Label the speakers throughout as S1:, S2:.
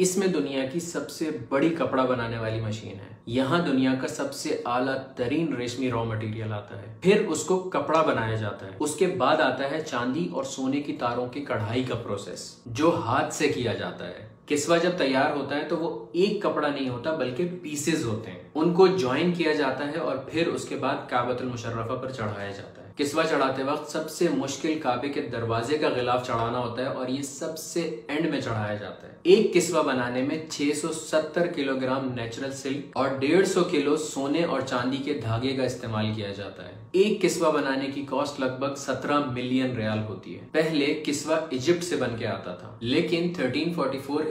S1: इसमें दुनिया की सबसे बड़ी कपड़ा बनाने वाली मशीन है यहाँ दुनिया का सबसे आला तरीन रेशमी रॉ मटेरियल आता है फिर उसको कपड़ा बनाया जाता है उसके बाद आता है चांदी और सोने की तारों की कढ़ाई का प्रोसेस जो हाथ से किया जाता है किसवा जब तैयार होता है तो वो एक कपड़ा नहीं होता बल्कि पीसेज होते हैं उनको ज्वाइन किया जाता है और फिर उसके बाद काबतुल मुशर्रफा पर चढ़ाया जाता है किस्वा चढ़ाते वक्त सबसे मुश्किल काबे के दरवाजे का गिलाफ चढ़ाना होता है और ये सबसे एंड में चढ़ाया जाता है एक किस्वा बनाने में 670 किलोग्राम नेचुरल सिल्क और 150 किलो सोने और चांदी के धागे का इस्तेमाल किया जाता है एक किस्वा बनाने की कॉस्ट लगभग 17 मिलियन रियाल होती है पहले किस्वा इजिप्ट से बन के आता था लेकिन थर्टीन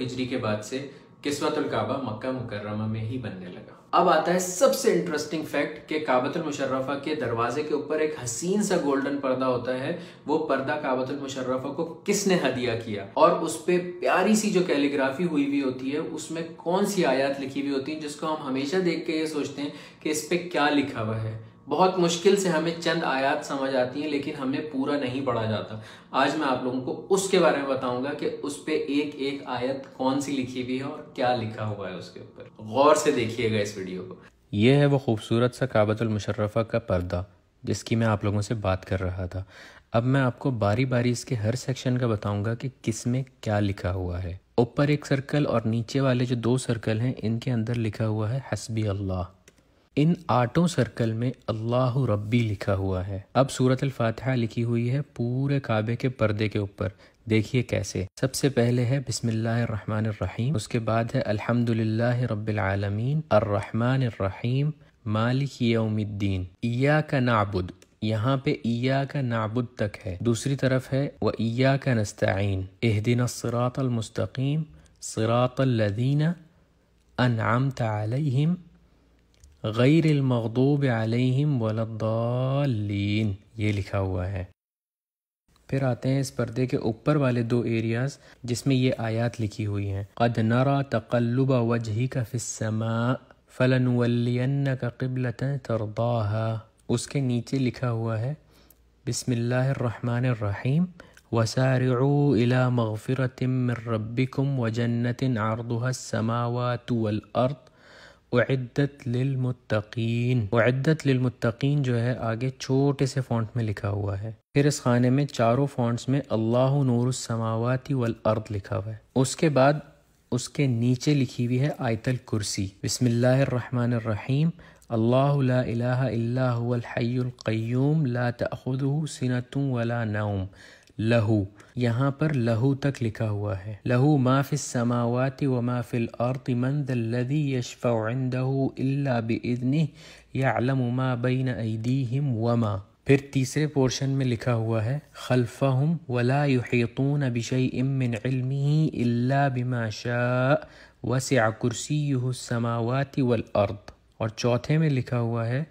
S1: हिजरी के बाद से किस्वतुल काबा मक्का मुकर्रमा में ही बनने लगा अब आता है सबसे इंटरेस्टिंग फैक्ट कि काबतुल मुशर्रफा के दरवाजे के ऊपर एक हसीन सा गोल्डन पर्दा होता है वो पर्दा काबतुल मुशर्रफा को किसने हदिया किया और उस पर प्यारी सी जो कैलीग्राफी हुई हुई होती है उसमें कौन सी आयात लिखी हुई होती है जिसको हम हमेशा देख के ये सोचते हैं कि इस पर क्या लिखा हुआ है बहुत मुश्किल से हमें चंद आयात समझ आती हैं लेकिन हमें पूरा नहीं पढ़ा जाता आज मैं आप लोगों को उसके बारे में बताऊंगा कि उस पर एक एक आयत कौन सी लिखी हुई है और क्या लिखा हुआ है उसके ऊपर गौर से देखिएगा इस वीडियो को यह है वो खूबसूरत सा मुशर्रफा का पर्दा जिसकी मैं आप लोगों से बात कर रहा था अब मैं आपको बारी बारी इसके हर सेक्शन का बताऊंगा कि किस में क्या लिखा हुआ है ऊपर एक सर्कल और नीचे वाले जो दो सर्कल हैं इनके अंदर लिखा हुआ है हसबी अल्लाह इन आठों सर्कल में अल्लाह रब्बी लिखा हुआ है अब सूरत फातहा लिखी हुई है पूरे काबे के पर्दे के ऊपर देखिए कैसे सबसे पहले है बिस्मिल्लाहिर्रहमानिर्रहीम उसके बाद है अल्हम्दुलिल्लाह रब्बिल आलमीन रहीम मालिक यौमिद्दीन इया का नाबुद यहाँ पे इया का नाबुद तक है दूसरी तरफ है व इया का नस्ताइन एहदिन सरात सरातल सरात अनआमत غير المغضوب عليهم ولا الضالين یہ لکھا ہوا ہے پھر آتے ہیں اس پردے کے اوپر والے دو ایریاز جس میں یہ آیات لکھی ہوئی ہیں قد نرى تقلب وجهك في السماء فلنولينك قبلة ترضاها اس کے نیچے لکھا ہوا ہے بسم الله الرحمن الرحيم وسارعوا الى مغفرة من ربكم وجنة عرضها السماوات والارض वद्दत लिलमुत्तकीन वद्दत लिलमुत्तकीन जो है आगे छोटे से फ़ॉन्ट में लिखा हुआ है फिर इस खाने में चारों फ़ॉन्ट्स में अल्लाह नूर नूरसमावती वल अर्द लिखा हुआ है उसके बाद उसके नीचे लिखी हुई है आयतल कुर्सी बसमीम अल्लाह हय्युल्क़यूम ला तखुदू सिनतुम वला नौम لہو یہاں پر لہو تک لکھا ہوا ہے لہو ما فی السماوات و ما فی الارض من ذا الذی یشفع عنده الا باذنه يعلم ما بين ایدیهم وما پھر تیسرے پورشن میں لکھا ہوا ہے خلفهم ولا يحيطون بشيء من علمه الا بما شاء وسع كرسيه السماوات والارض اور چوتھے میں لکھا ہوا ہے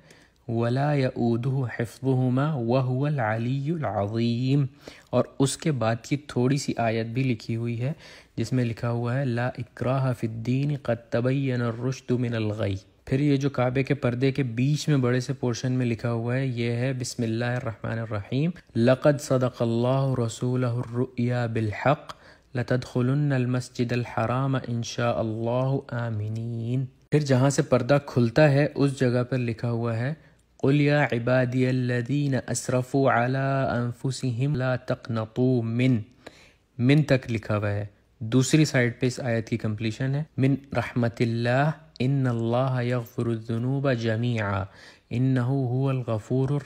S1: वला यऊदह हफ्बहुमा वहुअल अलीम और उसके बाद की थोड़ी सी आयत भी लिखी हुई है जिसमें लिखा हुआ है ला इकरा हफ़ीन कतबैनरशदमिनगई फिर ये जो काबे के पर्दे के बीच में बड़े से पोर्शन में लिखा हुआ है ये है बिसमीम लक़द सदक़ल्ला रसूल बिलहक़ लतदखलमसजराम इनशा आमिन फिर जहाँ से पर्दा खुलता है उस जगह पर लिखा हुआ है قل يا عبادي الذين असरफ़ु अला अनफुसम ला तकनतु मिन मिन तक लिखा हुआ है दूसरी साइड पे इस आयत की कंप्लीशन है मिन रहमतिल्ला इन अल्लाह यगफरजनूब जमीआ इन्नहु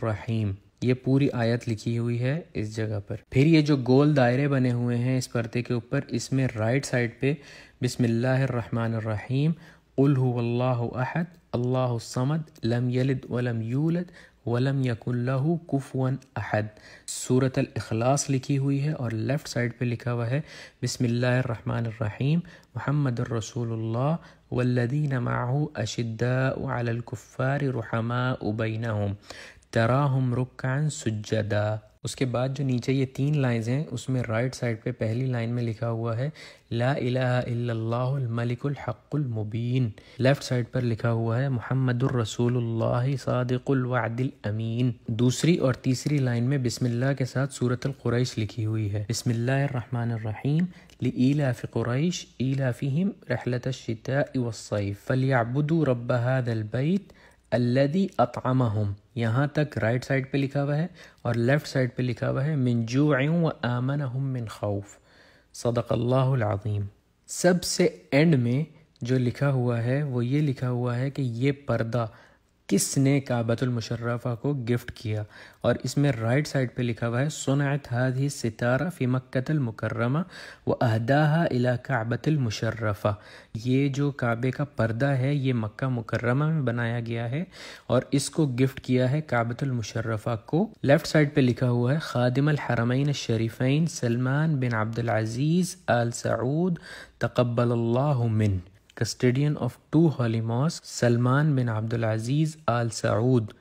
S1: रहीम ये पूरी आयत लिखी हुई है इस जगह पर फिर ये जो गोल दायरे बने हुए हैं इस पर्दे के ऊपर इसमें राइट साइड पे बिसमीम قل هو الله احد الله الصمد لم يلد ولم يولد ولم يكن له كفوا احد سوره الاخلاص لکھی ہوئی ہے اور لیفٹ سائیڈ پہ لکھا ہوا ہے بسم الله الرحمن الرحيم محمد الرسول الله والذين معه اشداء على الكفار رحماء بينهم तराहम रुक सुजदा उसके बाद जो नीचे ये तीन लाइंस हैं उसमें राइट साइड पे पहली लाइन में लिखा हुआ है ला इलाहा मलिकुल हक्कुल मुबीन लेफ़्ट साइड पर लिखा हुआ है मुहम्मदुर रसूलुल्लाह सादिकुल वादिल अमीन दूसरी और तीसरी लाइन में बिस्मिल्लाह के साथ सूरत अल कुरैश लिखी हुई है बिस्मिल्लाहिर रहमानिर बिस्मिल्लाहिर्रहमानिर्रहीम लीलाफ़ कुरैश ईलाफ़िहिम रहलत शिता वसैफ़ फलियाबुदू रब्ब हादल बैत अल्लदी हम यहाँ तक राइट साइड पे लिखा हुआ है और लेफ़्ट साइड पे लिखा हुआ है मिनजू व आमन हम मिन खौफ सदक़ल्लाज़ीम सबसे एंड में जो लिखा हुआ है वो ये लिखा हुआ है कि ये पर्दा किसने काबतुल मुशर्रफा को गिफ्ट किया और इसमें राइट साइड पे लिखा हुआ है सुनात हादी सितारा फ़ी मक्तल मुकर्रमा व अहदाहा इला काबतुल मुशर्रफा ये जो काबे का पर्दा है ये मक्का मुकर्रमा में बनाया गया है और इसको गिफ्ट किया है काबतुल मुशर्रफा को लेफ़्ट साइड पे लिखा हुआ है खादिम हरमैन शरीफ़ैन सलमान बिन अब्दुल अज़ीज़ अल सऊद तकबल मिन custodian of two holy mosques, Salman bin Abdul Aziz Al Saud